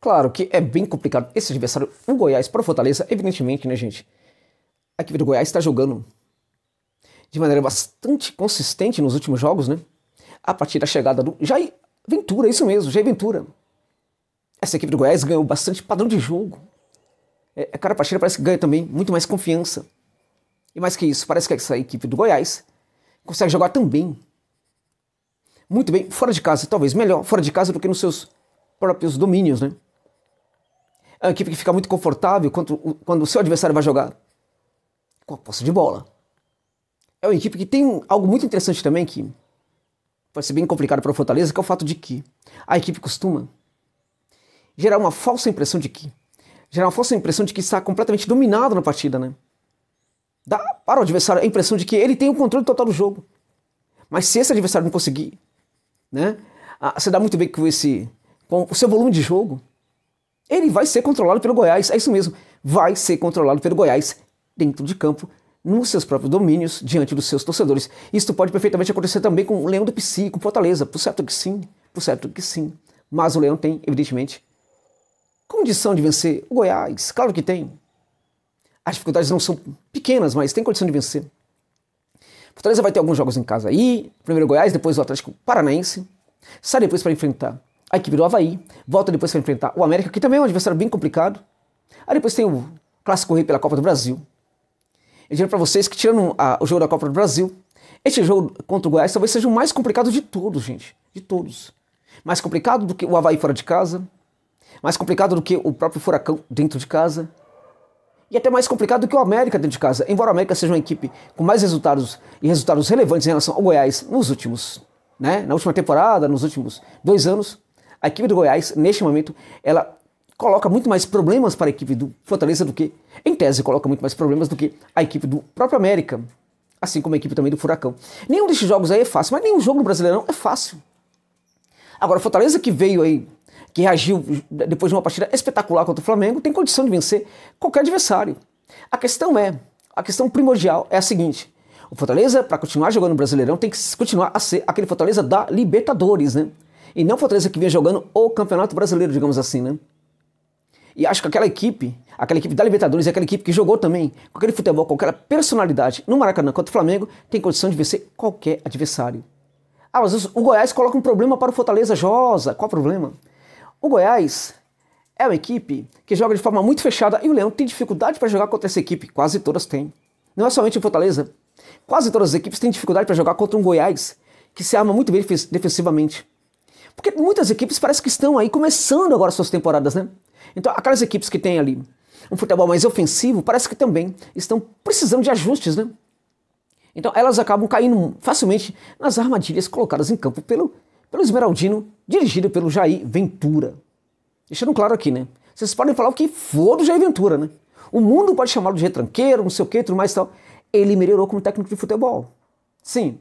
Claro que é bem complicado esse adversário, o Goiás para o Fortaleza, evidentemente, né, gente? A equipe do Goiás está jogando de maneira bastante consistente nos últimos jogos, né? A partir da chegada do Jair Ventura, é isso mesmo, Jair Ventura. Essa equipe do Goiás ganhou bastante padrão de jogo. É, partir é partida parece que ganha também muito mais confiança. E mais que isso, parece que essa equipe do Goiás consegue jogar também. Muito bem, fora de casa, talvez melhor fora de casa do que nos seus próprios domínios, né? É ah, uma equipe que fica muito confortável quando, quando o seu adversário vai jogar com a posse de bola. É uma equipe que tem algo muito interessante também que pode ser bem complicado para o Fortaleza, que é o fato de que a equipe costuma gerar uma falsa impressão de que gerar uma falsa impressão de que está completamente dominado na partida, né? Dá para o adversário a impressão de que ele tem o controle total do jogo. Mas se esse adversário não conseguir, né? Ah, você dá muito bem com esse com o seu volume de jogo, ele vai ser controlado pelo Goiás, é isso mesmo, vai ser controlado pelo Goiás dentro de campo, nos seus próprios domínios, diante dos seus torcedores. Isto pode perfeitamente acontecer também com o Leão do Psi, com Fortaleza, por certo que sim, por certo que sim. Mas o Leão tem, evidentemente, condição de vencer o Goiás, claro que tem. As dificuldades não são pequenas, mas tem condição de vencer. Fortaleza vai ter alguns jogos em casa aí, primeiro o Goiás, depois o Atlético Paranaense, sai depois para enfrentar Aí que virou Havaí. Volta depois para enfrentar o América, que também é um adversário bem complicado. Aí depois tem o Clássico Rei pela Copa do Brasil. Eu digo para vocês que, tirando a, ah, o jogo da Copa do Brasil, este jogo contra o Goiás talvez seja o mais complicado de todos, gente. De todos. Mais complicado do que o Havaí fora de casa. Mais complicado do que o próprio Furacão dentro de casa. E até mais complicado do que o América dentro de casa. Embora o América seja uma equipe com mais resultados e resultados relevantes em relação ao Goiás nos últimos, né? Na última temporada, nos últimos dois anos, a equipe do Goiás, neste momento, ela coloca muito mais problemas para a equipe do Fortaleza do que, em tese, coloca muito mais problemas do que a equipe do próprio América, assim como a equipe também do Furacão. Nenhum desses jogos aí é fácil, mas nenhum jogo no Brasileirão é fácil. Agora, Fortaleza que veio aí, que reagiu depois de uma partida espetacular contra o Flamengo, tem condição de vencer qualquer adversário. A questão é, a questão primordial é a seguinte: o Fortaleza, para continuar jogando no Brasileirão, tem que continuar a ser aquele Fortaleza da Libertadores, né? E não Fortaleza que vinha jogando o Campeonato Brasileiro, digamos assim, né? E acho que aquela equipe, aquela equipe da Libertadores, é aquela equipe que jogou também, com aquele futebol, com aquela personalidade no Maracanã contra o Flamengo, tem condição de vencer qualquer adversário. Ah, mas o Goiás coloca um problema para o Fortaleza Josa. Qual o problema? O Goiás é uma equipe que joga de forma muito fechada e o Leão tem dificuldade para jogar contra essa equipe. Quase todas têm. Não é somente o Fortaleza. Quase todas as equipes têm dificuldade para jogar contra um Goiás que se arma muito bem defensivamente. Porque muitas equipes parece que estão aí começando agora suas temporadas, né? Então, aquelas equipes que têm ali um futebol mais ofensivo, parece que também estão precisando de ajustes, né? Então, elas acabam caindo facilmente nas armadilhas colocadas em campo pelo, pelo Esmeraldino, dirigido pelo Jair Ventura. Deixando claro aqui, né? Vocês podem falar o que for do Jair Ventura, né? O mundo pode chamá-lo de retranqueiro, não sei o que, tudo mais e tal. Ele melhorou como técnico de futebol. Sim,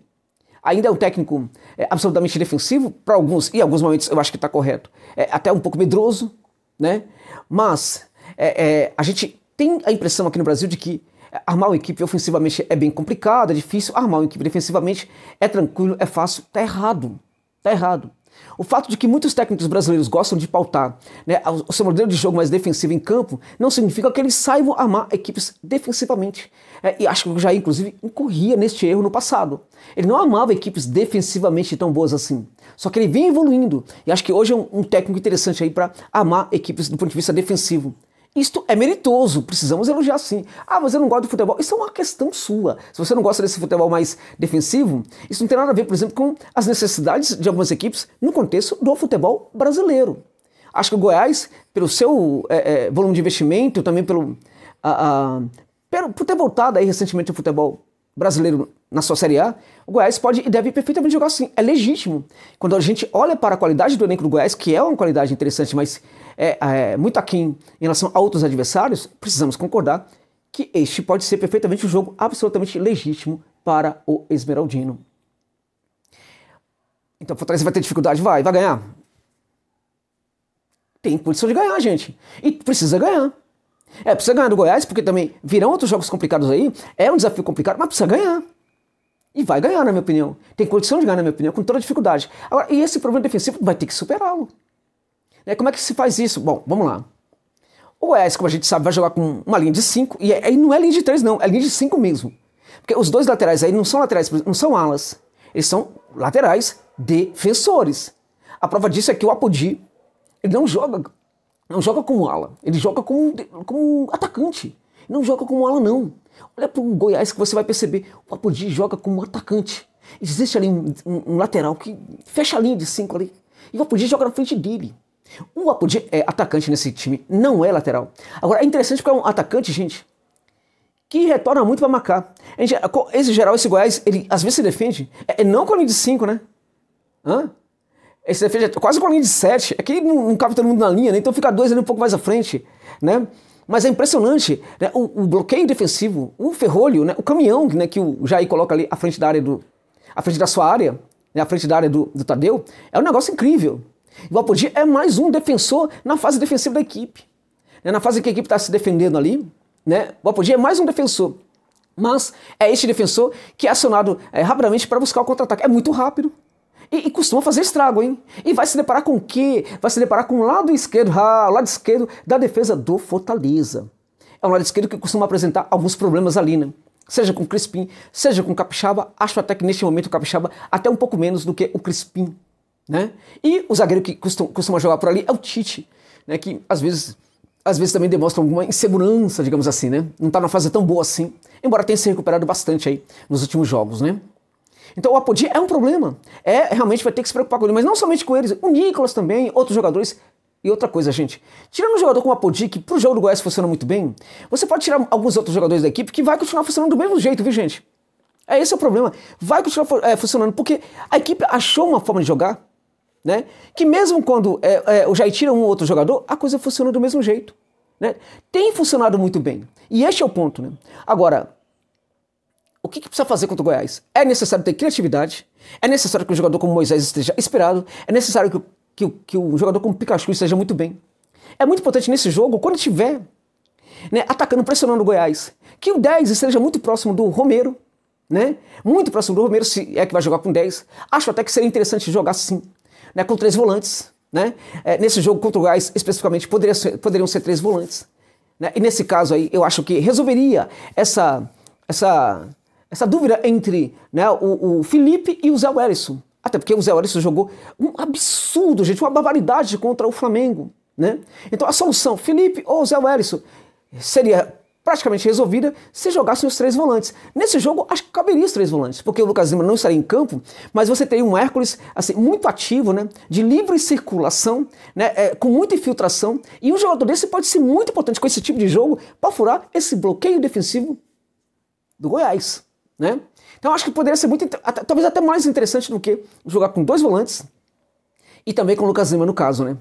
ainda é um técnico é, absolutamente defensivo, para alguns, e em alguns momentos eu acho que está correto, é, até um pouco medroso, né? Mas é, é, a gente tem a impressão aqui no Brasil de que é, armar uma equipe ofensivamente é bem complicado, é difícil, armar uma equipe defensivamente é tranquilo, é fácil, tá errado, tá errado. O fato de que muitos técnicos brasileiros gostam de pautar né, o seu modelo de jogo mais defensivo em campo não significa que eles saibam amar equipes defensivamente. É, e acho que o Jair, inclusive, incorria neste erro no passado. Ele não amava equipes defensivamente tão boas assim. Só que ele vem evoluindo. E acho que hoje é um, um técnico interessante aí para amar equipes do ponto de vista defensivo. Isto é meritoso, precisamos elogiar sim. Ah, mas eu não gosto de futebol. Isso é uma questão sua. Se você não gosta desse futebol mais defensivo, isso não tem nada a ver, por exemplo, com as necessidades de algumas equipes no contexto do futebol brasileiro. Acho que o Goiás, pelo seu é, é, volume de investimento, também pelo, a, ah, a, ah, pelo, por ter voltado aí recentemente ao futebol brasileiro na sua Série A, o Goiás pode e deve perfeitamente jogar assim. É legítimo. Quando a gente olha para a qualidade do elenco do Goiás, que é uma qualidade interessante, mas é, é, muito aquém em relação a outros adversários, precisamos concordar que este pode ser perfeitamente um jogo absolutamente legítimo para o Esmeraldino. Então o Fortaleza vai ter dificuldade? Vai, vai ganhar. Tem condição de ganhar, gente. E precisa ganhar. É, precisa ganhar do Goiás, porque também virão outros jogos complicados aí. É um desafio complicado, mas precisa ganhar. E vai ganhar, na minha opinião. Tem condição de ganhar, na minha opinião, com toda dificuldade. Agora, e esse problema defensivo vai ter que superá-lo. Né? Como é que se faz isso? Bom, vamos lá. O Wes, como a gente sabe, vai jogar com uma linha de 5, e aí é, não é linha de 3 não, é linha de 5 mesmo. Porque os dois laterais aí não são laterais, não são alas, eles são laterais defensores. A prova disso é que o Apodi, ele não joga, não joga como ala, ele joga como, como atacante, não joga como ala não. Olha para o Goiás que você vai perceber, o Apodi joga como atacante. Existe ali um, um, um lateral que fecha a linha de 5 ali, e o Apodi joga na frente dele. O Apodi é atacante nesse time, não é lateral. Agora, é interessante porque é um atacante, gente, que retorna muito para marcar. Gente, esse geral, esse Goiás, ele às vezes se defende, é, é não com a linha de 5, né? Hã? Esse defende é quase com a linha de 7. É que não, não cabe todo mundo na linha, né? Então fica dois ali um pouco mais à frente, né? Mas é impressionante né? o, o, bloqueio defensivo, o ferrolho, né? o caminhão né? que o Jair coloca ali à frente da área do. à frente da sua área, né? à frente da área do, do Tadeu, é um negócio incrível. E o Apodi é mais um defensor na fase defensiva da equipe. Né, na fase que a equipe está se defendendo ali, né? o Apodi é mais um defensor. Mas é este defensor que é acionado é, rapidamente para buscar o contra-ataque. É muito rápido. E, e, costuma fazer estrago, hein? E vai se deparar com o quê? Vai se deparar com o lado esquerdo, ah, o lado esquerdo da defesa do Fortaleza. É um lado esquerdo que costuma apresentar alguns problemas ali, né? Seja com o Crispim, seja com o Capixaba. Acho até que neste momento o Capixaba até um pouco menos do que o Crispim. Né? E o zagueiro que costuma, costuma jogar por ali é o Tite, né? que às vezes, às vezes também demonstra alguma insegurança, digamos assim. Né? Não está numa fase tão boa assim, embora tenha se recuperado bastante aí nos últimos jogos. Né? Então o Apodi é um problema. É, realmente vai ter que se preocupar com ele, mas não somente com eles, o Nicolas também, outros jogadores. E outra coisa, gente, tirando um jogador como o Apodi, que pro jogo do Goiás funciona muito bem, você pode tirar alguns outros jogadores da equipe que vai continuar funcionando do mesmo jeito, viu, gente? É esse é o problema. Vai continuar é, funcionando, porque a equipe achou uma forma de jogar né? Que mesmo quando é, é, já tira um outro jogador, a coisa funciona do mesmo jeito. Né? Tem funcionado muito bem. E este é o ponto. Né? Agora, o que, que, precisa fazer contra o Goiás? É necessário ter criatividade, é necessário que um jogador como Moisés esteja esperado, é necessário que, que, que um jogador como Pikachu esteja muito bem. É muito importante nesse jogo, quando tiver né, atacando, pressionando o Goiás, que o 10 esteja muito próximo do Romero, né? muito próximo do Romero, se é que vai jogar com 10. Acho até que seria interessante jogar sim né, com três volantes. Né? É, nesse jogo contra o Gás, especificamente, poderia ser, poderiam ser três volantes. Né? E nesse caso aí, eu acho que resolveria essa, essa, essa dúvida entre né, o, o Felipe e o Zé Wellison. Até porque o Zé Wellison jogou um absurdo, gente, uma barbaridade contra o Flamengo. Né? Então a solução, Felipe ou Zé Wellison, seria praticamente resolvida se jogassem os três volantes. Nesse jogo, acho que caberia os três volantes, porque o Lucas Lima não estaria em campo, mas você tem um Hércules assim, muito ativo, né, de livre circulação, né, é, com muita infiltração, e um jogador desse pode ser muito importante com esse tipo de jogo para furar esse bloqueio defensivo do Goiás. Né? Então acho que poderia ser muito, até, talvez até mais interessante do que jogar com dois volantes e também com o Lucas Lima no caso. Né?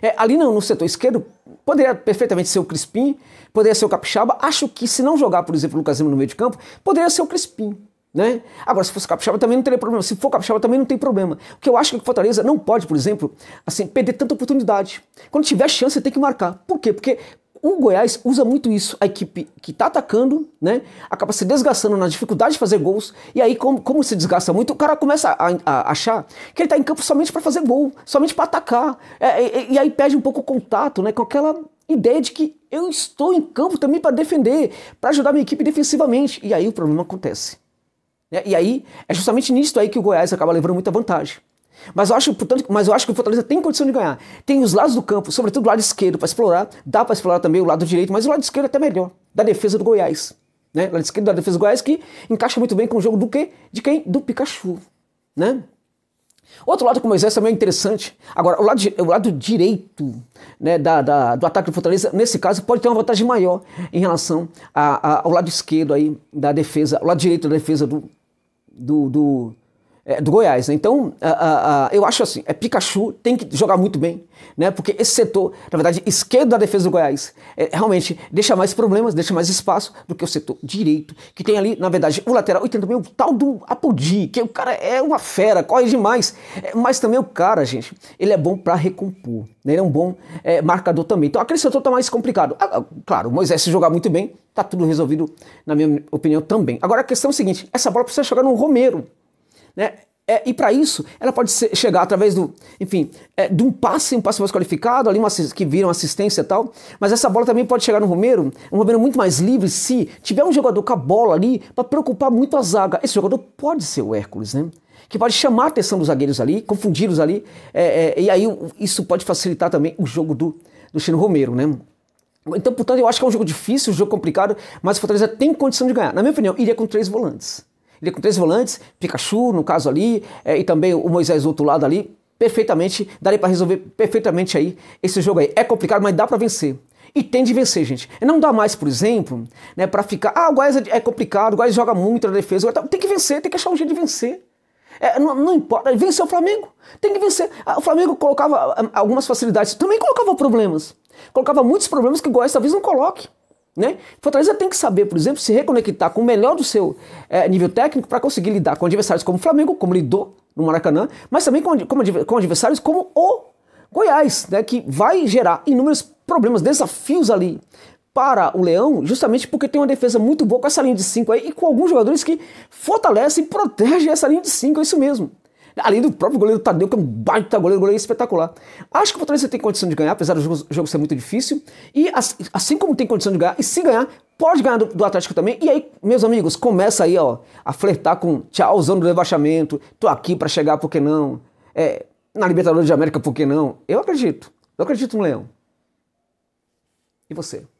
É, ali não no setor esquerdo, Poderia perfeitamente ser o Crispim, poderia ser o Capixaba. Acho que se não jogar, por exemplo, o Lucas Lima no meio de campo, poderia ser o Crispim. Né? Agora, se fosse capixaba também não teria problema. Se for capixaba também não tem problema. Porque eu acho que o Fortaleza não pode, por exemplo, assim, perder tanta oportunidade. Quando tiver chance, tem que marcar. Por quê? Porque o Goiás usa muito isso. A equipe que está atacando, né, acaba se desgastando na dificuldade de fazer gols. E aí, como, como se desgasta muito, o cara começa a, a achar que ele está em campo somente para fazer gol, somente para atacar. É, é, é, e aí perde um pouco o contato, né, com aquela ideia de que eu estou em campo também para defender, para ajudar minha equipe defensivamente. E aí o problema acontece. Né. E aí é justamente nisto aí que o Goiás acaba levando muita vantagem. Mas eu acho, portanto, mas eu acho que o Fortaleza tem condição de ganhar. Tem os lados do campo, sobretudo o lado esquerdo para explorar, dá para explorar também o lado direito, mas o lado esquerdo é até melhor, da defesa do Goiás, né? O lado esquerdo da defesa do Goiás que encaixa muito bem com o jogo do quê? De quem? Do Pikachu, né? Outro lado com o Moisés também é interessante. Agora, o lado, o lado direito né, da, da, do ataque do Fortaleza, nesse caso, pode ter uma vantagem maior em relação a, a, ao lado esquerdo aí da defesa, o lado direito da defesa do, do, do é, do Goiás. Né? Então, eu acho assim, é Pikachu tem que jogar muito bem, né? Porque esse setor, na verdade, esquerdo da defesa do Goiás, é, realmente deixa mais problemas, deixa mais espaço do que o setor direito, que tem ali, na verdade, o lateral e mil, o tal do Apodi, que o cara é uma fera, corre demais. É, mas também o cara, gente, ele é bom para recompor, né? ele é um bom é, marcador também. Então, aquele setor tá mais complicado. Ah, ah, claro, o Moisés se jogar muito bem, tá tudo resolvido, na minha opinião, também. Agora, a questão é a seguinte, essa bola precisa chegar no Romero. Né? É, e para isso, ela pode ser, chegar através do, enfim, é, de um passe, um passe mais qualificado, ali uma, que vira uma assistência e tal. Mas essa bola também pode chegar no Romero, um Romero muito mais livre se tiver um jogador com a bola ali para preocupar muito a zaga. Esse jogador pode ser o Hércules, né? Que pode chamar a atenção dos zagueiros ali, confundi-los ali. É, é, e aí isso pode facilitar também o jogo do, do Chino Romero, né? Então, portanto, eu acho que é um jogo difícil, um jogo complicado, mas o Fortaleza tem condição de ganhar. Na minha opinião, iria com três volantes. Ele é com três volantes, Pikachu no caso ali, é, e também o Moisés do outro lado ali, perfeitamente, daria para resolver perfeitamente aí esse jogo aí. É complicado, mas dá para vencer. E tem de vencer, gente. Não dá mais, por exemplo, né, para ficar, ah, o Goiás é, é complicado, o Goiás joga muito na defesa, tá- tem que vencer, tem que achar um jeito de vencer. É, não, não, importa, vencer o Flamengo, tem que vencer. Ah, o Flamengo colocava ah, algumas facilidades, também colocava problemas. Colocava muitos problemas que o Goiás talvez não coloque. Né? Fortaleza tem que saber, por exemplo, se reconectar com o melhor do seu é, nível técnico para conseguir lidar com adversários como o Flamengo, como lidou no Maracanã, mas também com, com, adversários como o Goiás, né, que vai gerar inúmeros problemas, desafios ali para o Leão, justamente porque tem uma defesa muito boa com essa linha de 5 aí e com alguns jogadores que fortalecem e protegem essa linha de 5, é isso mesmo. Além do próprio goleiro Tadeu, que é um baita goleiro, goleiro espetacular. Acho que o Fortaleza tem condição de ganhar, apesar do jogo, jogo ser muito difícil. E assim como tem condição de ganhar, e se ganhar, pode ganhar do, do, Atlético também. E aí, meus amigos, começa aí, ó, a flertar com tchauzão do rebaixamento. Tô aqui para chegar, por que não? É, na Libertadores de América, por que não? Eu acredito. Eu acredito no Leão. E você?